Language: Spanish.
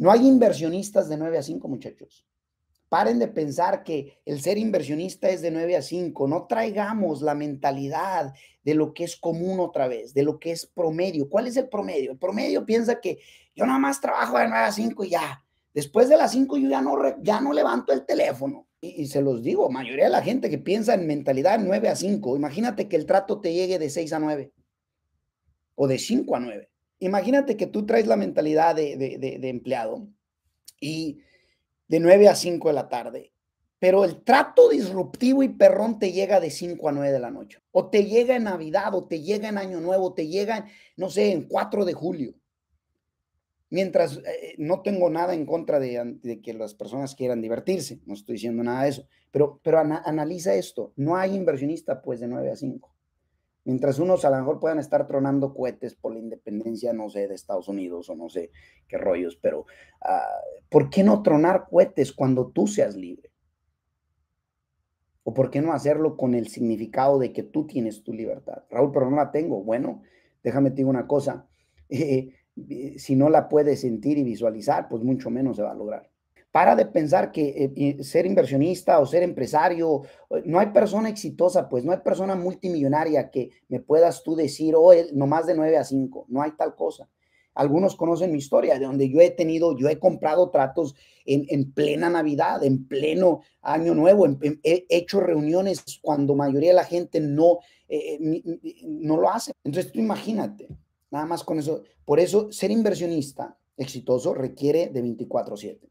No hay inversionistas de 9 a 5, muchachos. Paren de pensar que el ser inversionista es de 9 a 5. No traigamos la mentalidad de lo que es común otra vez, de lo que es promedio. ¿Cuál es el promedio? El promedio piensa que yo nada más trabajo de 9 a 5 y ya. Después de las 5 yo ya no, ya no levanto el teléfono. Y, se los digo, mayoría de la gente que piensa en mentalidad 9 a 5, imagínate que el trato te llegue de 6 a 9 o de 5 a 9 imagínate que tú traes la mentalidad de, empleado y de 9 a 5 de la tarde, pero el trato disruptivo y perrón te llega de 5 a 9 de la noche, o te llega en Navidad, o te llega en Año Nuevo, te llega, no sé, en 4 de julio. Mientras eh, no tengo nada en contra de, que las personas quieran divertirse, no estoy diciendo nada de eso, pero, pero analiza esto, no hay inversionista pues de 9 a 5. Mientras unos a lo mejor puedan estar tronando cohetes por la independencia, no sé, de Estados Unidos o no sé qué rollos, pero ah, ¿por qué no tronar cohetes cuando tú seas libre? ¿O por qué no hacerlo con el significado de que tú tienes tu libertad? Raúl, pero no la tengo. Bueno, déjame te digo una cosa. Eh, eh, si no la puedes sentir y visualizar, pues mucho menos se va a lograr. Para de pensar que eh, ser inversionista o ser empresario, eh, no hay persona exitosa, pues no hay persona multimillonaria que me puedas tú decir, oh, nomás de 9 a 5, no hay tal cosa. Algunos conocen mi historia, de donde yo he tenido, yo he comprado tratos en, plena Navidad, en pleno Año Nuevo, he hecho reuniones cuando mayoría de la gente no, eh, no lo hace. Entonces tú imagínate, nada más con eso. Por eso ser inversionista exitoso requiere de 24/7.